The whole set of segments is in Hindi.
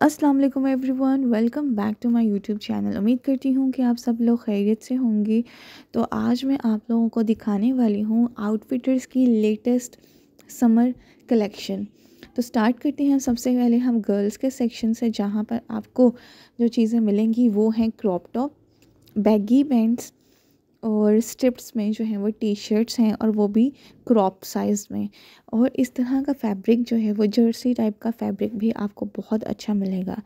Aslam everyone welcome back to my YouTube channel उम्मीद करती हूँ कि आप सब लोग खैरियत से होंगे तो आज मैं आप लोगों को दिखाने वाली हूँ आउटफिटर्स की लेटेस्ट समर कलेक्शन तो स्टार्ट करते हैं सबसे पहले हम गर्ल्स के सेक्शन से जहाँ पर आपको जो चीज़ें मिलेंगी वो हैं क्रॉप टॉप बैगी पेंट्स और स्ट्रिप्स में जो है वो टी शर्ट्स हैं और वो भी क्रॉप साइज़ में और इस तरह का फैब्रिक जो है वो जर्सी टाइप का फैब्रिक भी आपको बहुत अच्छा मिलेगा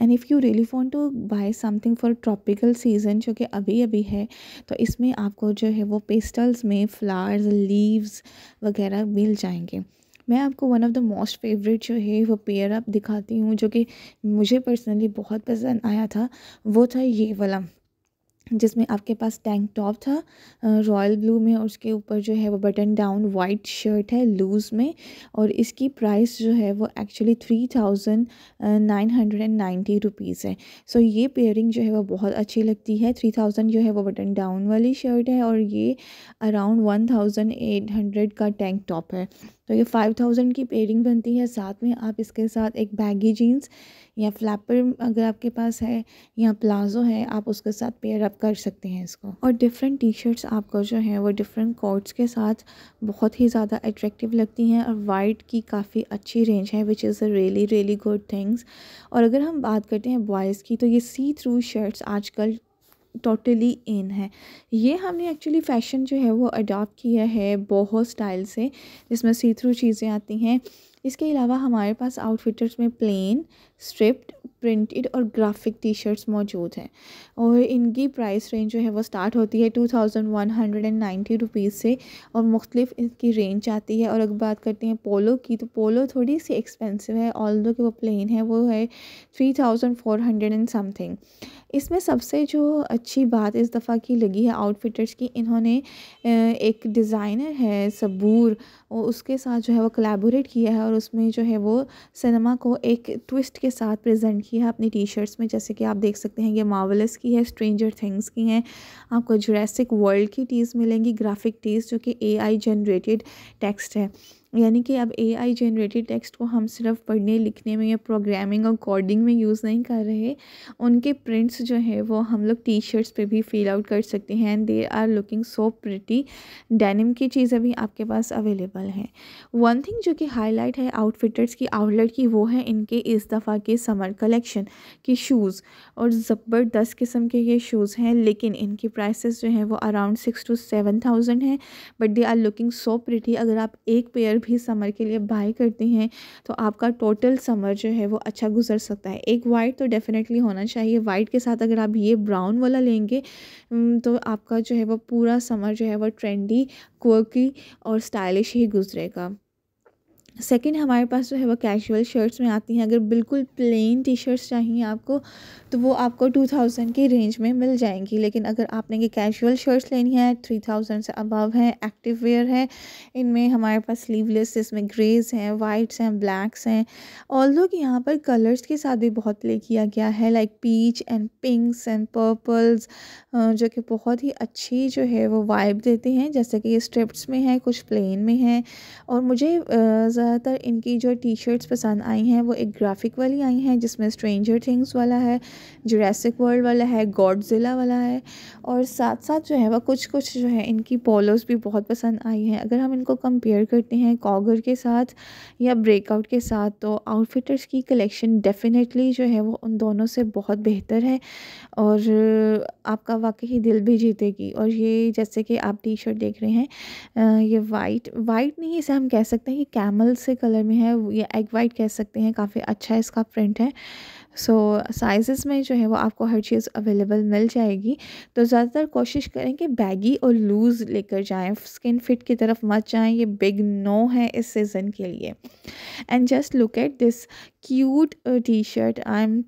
and if you really want to buy something for tropical season जो कि अभी अभी है तो इसमें आपको जो है वो पेस्टल्स में फ्लावर्स लीव्स वगैरह मिल जाएंगे मैं आपको one of the most favourite जो है वो पेयर अप दिखाती हूँ जो कि मुझे पर्सनली बहुत पसंद आया था वो था ये वाला जिसमें आपके पास टैंक टॉप था रॉयल ब्लू में और उसके ऊपर जो है वो बटन डाउन वाइट शर्ट है लूज़ में और इसकी प्राइस जो है वो actually three thousand nine hundred and ninety rupees है सो ये पेयरिंग जो है वो बहुत अच्छी लगती है थ्री थाउजेंड जो है वो बटन डाउन वाली शर्ट है और ये around one thousand eight hundred का टैंक टॉप है तो ये फाइव थाउजेंड की पेयरिंग बनती है साथ में आप इसके साथ एक बैगी जीन्स या फ्लैपर अगर आपके पास है या प्लाजो है आप उसके साथ पेयर अप कर सकते हैं इसको और डिफरेंट टी शर्ट्स आपको जो है वो डिफरेंट कोट्स के साथ बहुत ही ज़्यादा अट्रैक्टिव लगती हैं और वाइट की काफ़ी अच्छी रेंज है which is a really really good things और अगर हम बात करते हैं बॉयज़ की तो ये सी थ्रू शर्ट्स आजकल टोटली इन है ये हमने एक्चुअली फ़ैशन जो है वो अडॉप्ट किया है बहुत स्टाइल से जिसमें सी थ्रू चीज़ें आती हैं इसके अलावा हमारे पास आउटफिटर्स में प्लेन स्ट्रिप्ड प्रिंटेड और ग्राफिक टी शर्ट्स मौजूद हैं और इनकी प्राइस रेंज जो है वो स्टार्ट होती है two thousand one hundred and ninety rupees से और मुख्तलिफ इनकी रेंज आती है और अगर बात करते हैं पोलो की तो पोलो थोड़ी सी एक्सपेंसिव है ऑल दो कि वो प्लेन है वो है three thousand four hundred and something इसमें सबसे जो अच्छी बात इस दफ़ा की लगी है आउटफिटर्स की इन्होंने एक डिज़ाइनर है सबूर उसके साथ जो है वो कलेबोरेट किया है और उसमें जो है वो सिनेमा को एक ट्विस्ट के साथ प्रजेंट देखिए है अपनी टी शर्ट्स में जैसे कि आप देख सकते हैं ये मावलस की है स्ट्रेंजर थिंग्स की हैं आपको जुरासिक वर्ल्ड की टीज़ मिलेंगी ग्राफिक टीज़ जो कि ए आई जनरेटेड टेक्स्ट है यानी कि अब ए आई जनरेटेड टेक्स्ट को हम सिर्फ पढ़ने लिखने में या प्रोग्रामिंग और कोडिंग में यूज़ नहीं कर रहे उनके प्रिंट्स जो है वो हम लोग टी शर्ट्स पर भी फिल आउट कर सकते हैं and they are looking so pretty denim की चीज़ें भी आपके पास अवेलेबल हैं वन थिंग जो कि हाईलाइट है आउटफिटर्स की आउटलेट की वो है इनके इस दफ़ा के समर कलेक्शन के शूज़ और ज़बरदस्त किस्म के ये शूज़ हैं लेकिन इनकी प्राइसेस जो हैं वो around six to seven thousand हैं but they are looking so pretty अगर आप एक पेयर अगर भी समर के लिए बाई करती हैं तो आपका टोटल समर जो है वो अच्छा गुजर सकता है एक वाइट तो डेफिनेटली होना चाहिए वाइट के साथ अगर आप ये ब्राउन वाला लेंगे तो आपका जो है वो पूरा समर जो है वो ट्रेंडी क्वर्की और स्टाइलिश ही गुजरेगा सेकेंड हमारे पास जो है वो कैजुअल शर्ट्स में आती हैं अगर बिल्कुल प्लेन टी शर्ट्स चाहिए आपको तो वो आपको टू थाउजेंड की रेंज में मिल जाएंगी लेकिन अगर आपने ये कैजुअल शर्ट्स लेनी है थ्री थाउजेंड से अबव है एक्टिव वेयर है इनमें हमारे पास स्लीवलेस इसमें ग्रेज हैं वाइट्स हैं ब्लैक्स हैं ऑल दो कि यहाँ पर कलर्स के साथ भी बहुत प्ले किया गया है like peach and pinks and purples जो कि बहुत ही अच्छी जो है वो वाइब देते हैं जैसे कि ये स्ट्रिप्स में है कुछ प्लेन में है और मुझे ज़्यादातर इनकी जो टी शर्ट्स पसंद आई हैं वो एक ग्राफिक वाली आई हैं जिसमें स्ट्रेंजर थिंग्स वाला है जुरासिक वर्ल्ड वाला है जिला वाला है और साथ साथ जो है वह कुछ कुछ जो है इनकी पोलोज़ भी बहुत पसंद आई हैं अगर हम इनको कंपेयर करते हैं कॉगर के साथ या ब्रेकआउट के साथ तो आउटफिटर्स की कलेक्शन डेफिनेटली जो है वो उन दोनों से बहुत बेहतर है और आपका वाकई दिल भी जीतेगी और ये जैसे कि आप टी शर्ट देख रहे हैं ये वाइट वाइट नहीं इसे हम कह सकते हैं कि कैमल से कलर में है ये एग वाइट कह सकते हैं काफ़ी अच्छा इसका प्रिंट है सो so, साइज़ में जो है वो आपको हर चीज़ अवेलेबल मिल जाएगी तो ज़्यादातर कोशिश करें कि बैगी और लूज़ लेकर जाएं स्किन फिट की तरफ मत जाएं ये बिग नो है इस सीज़न के लिए and just look at this cute T shirt I am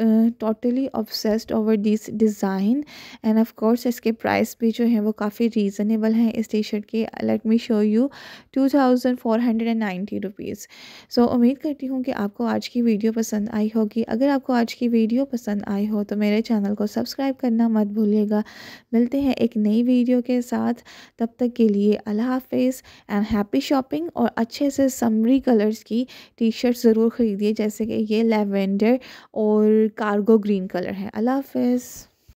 totally obsessed over this design and of course इसके प्राइस भी जो है वो काफ़ी रीज़नेबल हैं इस टी शर्ट के let me show you two thousand four hundred and ninety rupees so उम्मीद करती हूँ कि आपको आज की वीडियो पसंद आई होगी अगर आपको आज की वीडियो पसंद आई हो तो मेरे चैनल को सब्सक्राइब करना मत भूलिएगा मिलते हैं एक नई वीडियो के साथ तब तक के लिए अल्लाह हाफिज़ एंड हैप्पी शॉपिंग और अच्छे से समरी कलर्स की टी शर्ट ज़रूर ख़रीदिए जैसे कि ये लेवेंडर और कार्गो ग्रीन कलर है अल्लाह हाफिज़